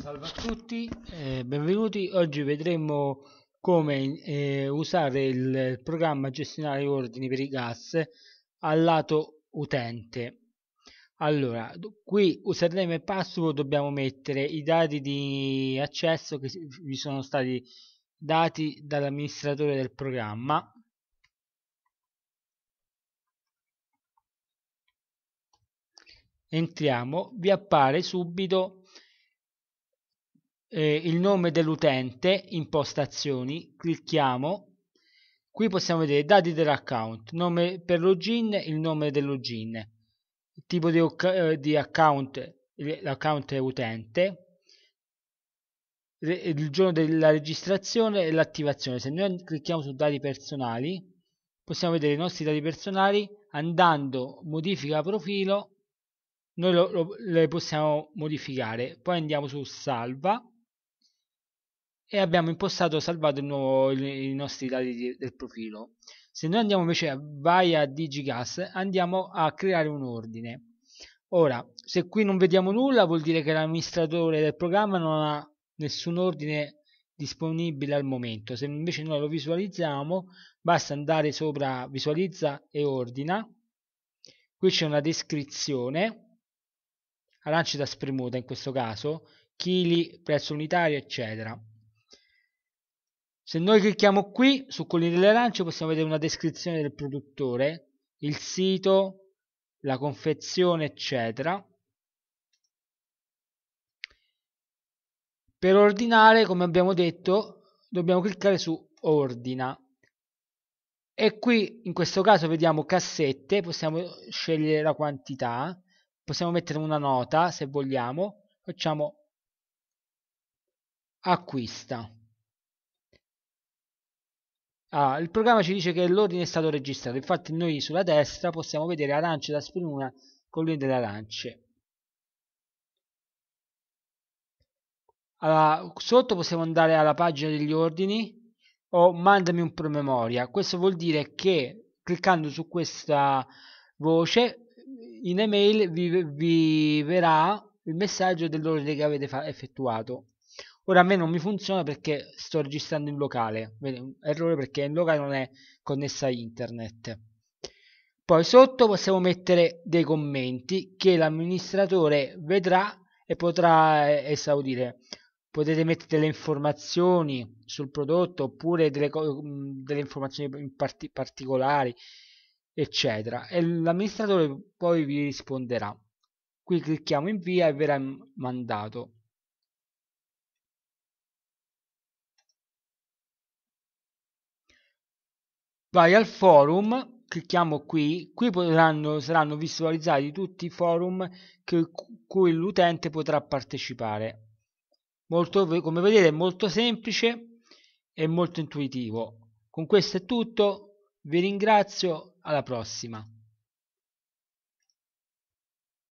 Salve a tutti, eh, benvenuti. Oggi vedremo come eh, usare il programma gestionare ordini per i gas al lato utente. Allora, qui username e password dobbiamo mettere i dati di accesso che vi sono stati dati dall'amministratore del programma. Entriamo, vi appare subito eh, il nome dell'utente, impostazioni, clicchiamo, qui possiamo vedere dati dell'account, nome per login, il nome del login, tipo di, eh, di account, eh, l'account utente, il giorno della registrazione e l'attivazione. Se noi clicchiamo su dati personali, possiamo vedere i nostri dati personali andando modifica profilo, noi lo, lo, le possiamo modificare. Poi andiamo su salva e abbiamo impostato o salvato nuovo, i nostri dati di, del profilo. Se noi andiamo invece a vai a digigas andiamo a creare un ordine. Ora, se qui non vediamo nulla vuol dire che l'amministratore del programma non ha nessun ordine disponibile al momento. Se invece noi lo visualizziamo basta andare sopra visualizza e ordina. Qui c'è una descrizione, arancia da spremuta in questo caso, chili, prezzo unitario eccetera se noi clicchiamo qui su Colline Arance possiamo vedere una descrizione del produttore, il sito, la confezione, eccetera. Per ordinare, come abbiamo detto, dobbiamo cliccare su Ordina. E qui, in questo caso, vediamo cassette, possiamo scegliere la quantità, possiamo mettere una nota, se vogliamo, facciamo acquista. Ah, il programma ci dice che l'ordine è stato registrato, infatti noi sulla destra possiamo vedere arance da spinuna con l'ordine delle arance. Allora, sotto possiamo andare alla pagina degli ordini o oh, mandami un promemoria. Questo vuol dire che cliccando su questa voce in email vi, vi verrà il messaggio dell'ordine che avete effettuato. Ora a me non mi funziona perché sto registrando in locale, errore perché in locale non è connessa a internet. Poi sotto possiamo mettere dei commenti che l'amministratore vedrà e potrà eh, esaudire. Potete mettere delle informazioni sul prodotto oppure delle, mm, delle informazioni parti particolari, eccetera. E l'amministratore poi vi risponderà. Qui clicchiamo invia e verrà mandato. Vai al forum, clicchiamo qui, qui potranno, saranno visualizzati tutti i forum che, cui l'utente potrà partecipare. Molto, come vedete è molto semplice e molto intuitivo. Con questo è tutto, vi ringrazio, alla prossima.